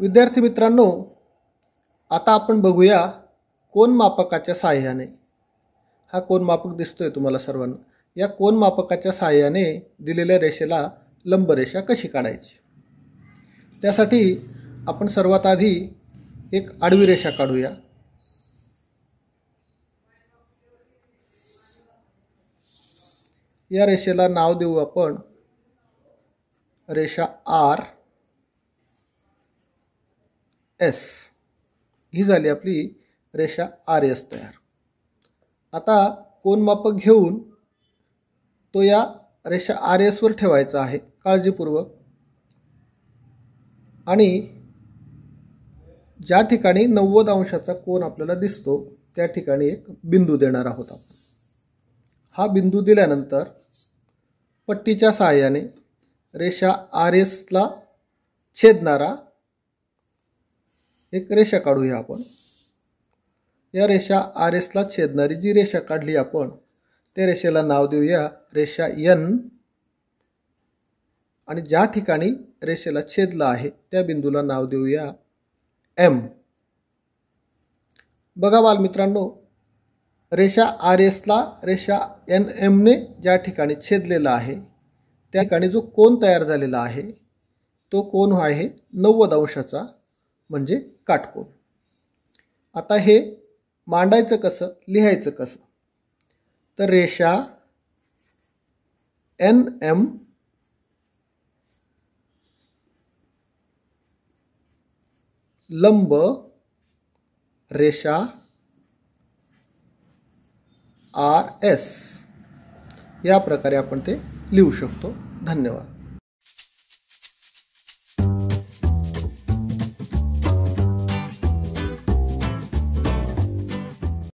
विद्यार्थी मित्रांनो आता आपण बघूया मापकाच्या सहाय्याने हा कोण मापक दिसतोय तुम्हाला सर्वांना या मापकाच्या सहाय्याने दिलेल्या रेषेला लंबरेषा कशी काढायची त्यासाठी आपण सर्वात आधी एक आडवी रेषा काढूया या रेषेला नाव देऊ आपण रेषा आर एस ही झाली आपली रेषा आर एस तयार आता कोनमापक घेऊन तो या रेषा आर एसवर ठेवायचा आहे काळजीपूर्वक आणि ज्या ठिकाणी नव्वद अंशाचा कोन आपल्याला दिसतो त्या ठिकाणी एक बिंदू देणार आहोत आपण हा बिंदू दिल्यानंतर पट्टीच्या सहाय्याने रेषा आर एसला छेदणारा एक रेषा काढूया आपण या रेषा आर एसला छेदणारी जी रेषा काढली आपण त्या रेषेला नाव देऊया रेषा एन आणि ज्या ठिकाणी रेषेला छेदला आहे त्या बिंदूला नाव देऊया एम बघा बालमित्रांनो रेषा आर एसला रेषा एन एमने ज्या ठिकाणी छेदलेला आहे त्या ठिकाणी जो कोन तयार झालेला आहे तो कोन आहे नव्वद अंशाचा म्हणजे काटकोन आता हे मांडायचं कसं लिहायचं कसं तर रेषा एन एम लंब रेषा आर एस या प्रकारे आपण ते लिहू शकतो धन्यवाद